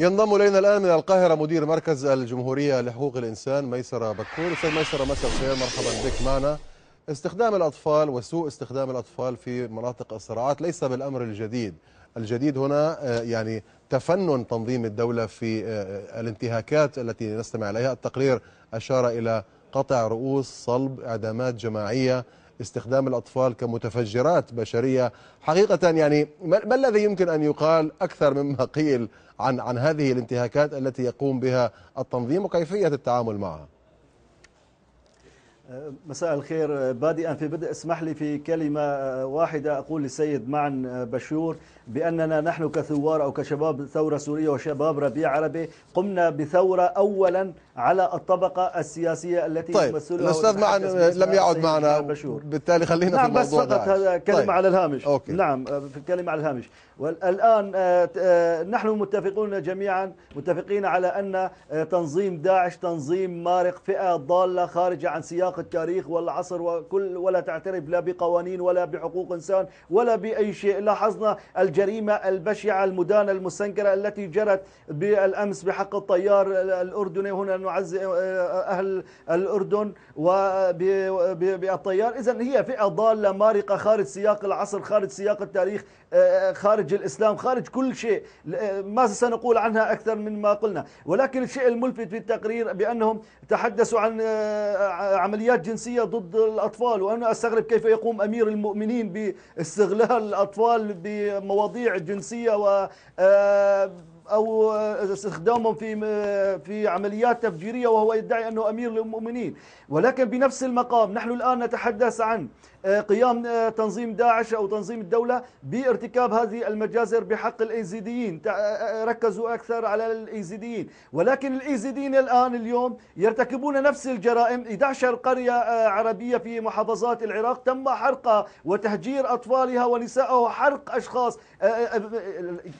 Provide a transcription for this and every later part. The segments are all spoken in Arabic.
ينضم الينا الان من القاهره مدير مركز الجمهوريه لحقوق الانسان ميسره بكور استاذ ميسره مساء الخير مرحبا بك معنا استخدام الاطفال وسوء استخدام الاطفال في مناطق الصراعات ليس بالامر الجديد الجديد هنا آه، يعني تفنن تنظيم الدوله في آه، آه، الانتهاكات التي نستمع اليها التقرير اشار الى قطع رؤوس صلب اعدامات جماعيه استخدام الأطفال كمتفجرات بشرية حقيقة يعني ما الذي يمكن أن يقال أكثر مما قيل عن عن هذه الانتهاكات التي يقوم بها التنظيم وكيفية التعامل معها مساء الخير بادئا في بدء اسمح لي في كلمة واحدة أقول للسيد معن بشور بأننا نحن كثوار أو كشباب ثورة سورية وشباب ربيع عربي قمنا بثورة أولا على الطبقة السياسية التي طيب الأستاذ معنا لم يعد معنا بشور. بالتالي خلينا نعم في الموضوع بس فقط هذا كلمة طيب. على الهامش أوكي. نعم آه، كلمة على الهامش والآن آه، آه، نحن متفقون جميعا متفقين على أن تنظيم داعش تنظيم مارق فئة ضالة خارجة عن سياق التاريخ والعصر وكل ولا تعترف لا بقوانين ولا بحقوق إنسان ولا بأي شيء لاحظنا الجريمة البشعة المدانة المسنكرة التي جرت بالأمس بحق الطيار الأردني هنا أن نعزي آه، آه، أهل الأردن وبالطيار إذا هي فئة ضالة مارقة خارج سياق العصر خارج سياق التاريخ آه، خارج الإسلام خارج كل شيء ما سنقول عنها أكثر مما قلنا ولكن الشيء الملفت في التقرير بأنهم تحدثوا عن عمليات جنسية ضد الأطفال وأنا أستغرب كيف يقوم أمير المؤمنين باستغلال الأطفال بمواضيع جنسية و أو استخدامهم في في عمليات تفجيرية وهو يدعي أنه أمير للمؤمنين ولكن بنفس المقام نحن الآن نتحدث عن آه، قيام آه، تنظيم داعش أو تنظيم الدولة بارتكاب هذه المجازر بحق الإيزيديين آه، ركزوا أكثر على الإيزيديين ولكن الإيزيديين الآن اليوم يرتكبون نفس الجرائم 11 قرية عربية في محافظات العراق تم حرقها وتهجير أطفالها ونسائها وحرق أشخاص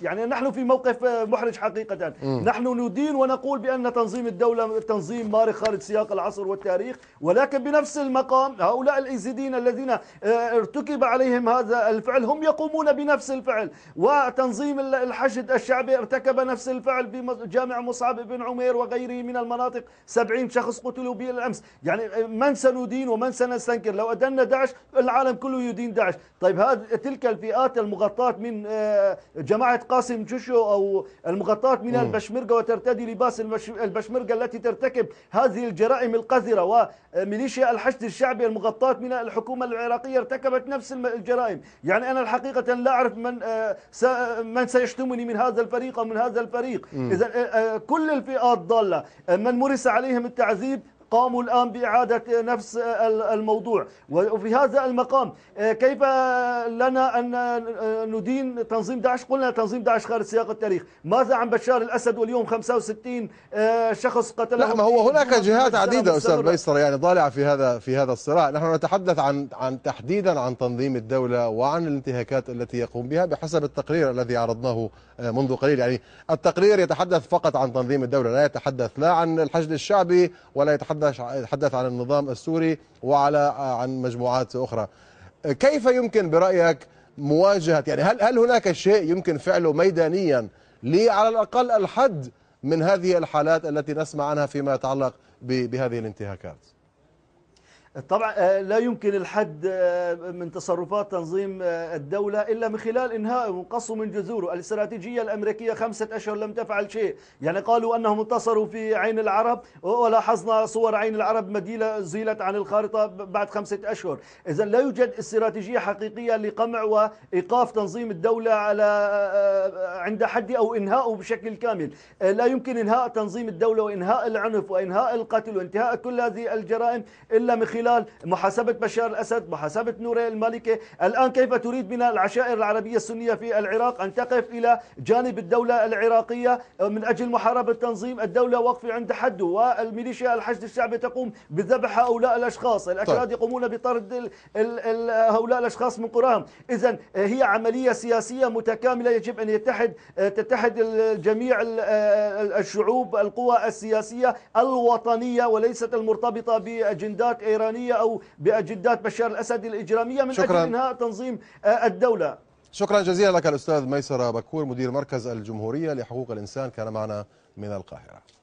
يعني نحن في موقف المحرج حقيقة م. نحن ندين ونقول بأن تنظيم الدولة تنظيم مارق خارج سياق العصر والتاريخ ولكن بنفس المقام هؤلاء الإيزيديين الذين آه، ارتكب عليهم هذا الفعل هم يقومون بنفس الفعل وتنظيم الحشد الشعبي ارتكب نفس الفعل بجامع مصعب بن عمير وغيره من المناطق 70 شخص قتلوا بالأمس يعني آه، من سندين ومن سنستنكر لو أدنا داعش العالم كله يدين داعش طيب هذه تلك الفئات المغطاة من آه، جماعة قاسم جوشو أو المغطاة من البشمركة وترتدي لباس البشمركة التي ترتكب هذه الجرائم القذرة وميليشيا آه، الحشد الشعبي المغطاة من الحكومة العراقية ارتكبت نفس الجرائم يعني أنا الحقيقة لا أعرف من آه، آه، من سيشتمني من هذا الفريق أو من هذا الفريق إذا كل الفئات ضالة من مرس عليهم التعذيب قاموا الآن بإعادة نفس الموضوع وفي هذا المقام آه، كيف لنا أن ندين تنظيم داعش قلنا تنظيم داعش خارج سياق التاريخ ماذا عن بشار الأسد واليوم 65 آه، شخص قتلهم لا ما هو هناك جهات عديدة أستاذ بيصر يعني ضالعة في هذا في هذا الصراع نحن نتحدث عن عن تحديدا عن تنظيم الدولة وعن الانتهاكات التي يقوم بها بحسب التقرير الذي عرضناه آه، منذ قليل يعني التقرير يتحدث فقط عن تنظيم الدولة لا يتحدث لا عن الحشد الشعبي ولا يتحدث تحدث تحدث عن النظام السوري وعلى آه، عن مجموعات اخرى آه، كيف يمكن برايك مواجهه يعني هل هل هناك شيء يمكن فعله ميدانيا لي على الاقل الحد من هذه الحالات التي نسمع عنها فيما يتعلق بهذه الانتهاكات طبعا آه، لا يمكن الحد آه، من تصرفات تنظيم آه، الدولة إلا من خلال إنهاء وقص من جذوره الاستراتيجية الأمريكية خمسة أشهر لم تفعل شيء يعني قالوا أنهم انتصروا في عين العرب ولاحظنا صور عين العرب مديلة زيلت عن الخارطة بعد خمسة أشهر إذا لا يوجد استراتيجية حقيقية لقمع وإيقاف تنظيم الدولة على عند حد أو إنهاءه بشكل كامل لا يمكن إنهاء تنظيم الدولة وإنهاء العنف وإنهاء القتل وانتهاء كل هذه الجرائم إلا من خلال خلال محاسبة بشار الأسد محاسبة نور المالكة الآن كيف تريد من العشائر العربية السنية في العراق أن تقف إلى جانب الدولة العراقية آه، من أجل محاربة تنظيم الدولة وقف عند حده والميليشيا الحشد الشعبي تقوم بذبح هؤلاء الأشخاص الأكراد طيب. يقومون بطرد الـ الـ الـ هؤلاء الأشخاص من قراهم إذا آه، هي عملية سياسية متكاملة يجب أن يتحد آه، تتحد جميع الشعوب القوى السياسية الوطنية وليست المرتبطة بأجندات إيران الإيرانية أو بأجدات بشار الأسد الإجرامية من شكرا. أجل إنهاء تنظيم آه، الدولة شكرا جزيلا لك الأستاذ ميسر بكور مدير مركز الجمهورية لحقوق الإنسان كان معنا من القاهرة